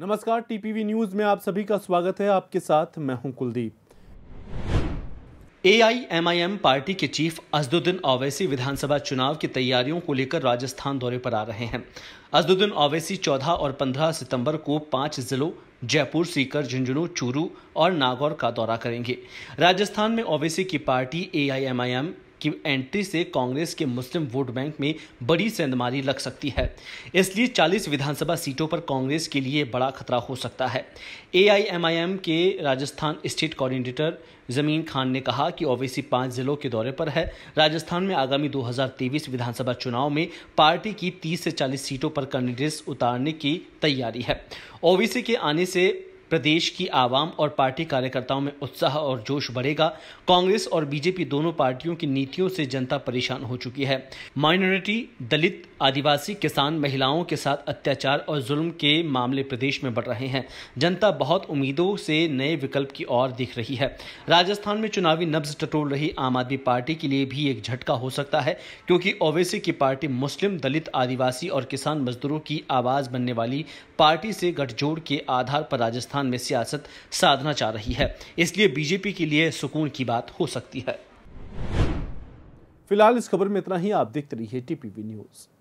नमस्कार TPV news में आप सभी का स्वागत है आपके साथ मैं हूं कुलदीप एआईएमआईएम पार्टी के चीफ अजदुद्दीन ओवैसी विधानसभा चुनाव की तैयारियों को लेकर राजस्थान दौरे पर आ रहे हैं अजदुद्दीन ओवैसी 14 और 15 सितंबर को पांच जिलों जयपुर सीकर झुंझुनू चूरू और नागौर का दौरा करेंगे राजस्थान में ओवैसी की पार्टी एआईएमआईएम की एंट्री से कांग्रेस के मुस्लिम वोट बैंक में बड़ी सेंधमारी लग सकती है इसलिए 40 विधानसभा सीटों पर कांग्रेस के लिए बड़ा खतरा हो सकता है ए के राजस्थान स्टेट कोऑर्डिनेटर जमीन खान ने कहा कि ओवैसी पांच जिलों के दौरे पर है राजस्थान में आगामी 2023 विधानसभा चुनाव में पार्टी की 30 से 40 सीटों पर कैंडिडेट्स उतारने की तैयारी है ओवैसी के आने से प्रदेश की आवाम और पार्टी कार्यकर्ताओं में उत्साह और जोश बढ़ेगा कांग्रेस और बीजेपी दोनों पार्टियों की नीतियों से जनता परेशान हो चुकी है माइनॉरिटी दलित आदिवासी किसान महिलाओं के साथ अत्याचार और जुल्म के मामले प्रदेश में बढ़ रहे हैं जनता बहुत उम्मीदों से नए विकल्प की ओर दिख रही है राजस्थान में चुनावी नब्ज टटोल रही आम आदमी पार्टी के लिए भी एक झटका हो सकता है क्योंकि ओवैसी की पार्टी मुस्लिम दलित आदिवासी और किसान मजदूरों की आवाज बनने वाली पार्टी से गठजोड़ के आधार पर राजस्थान राजस्थान में सियासत साधना चाह रही है इसलिए बीजेपी के लिए सुकून की बात हो सकती है फिलहाल इस खबर में इतना ही आप देखते रहिए टीपीवी न्यूज़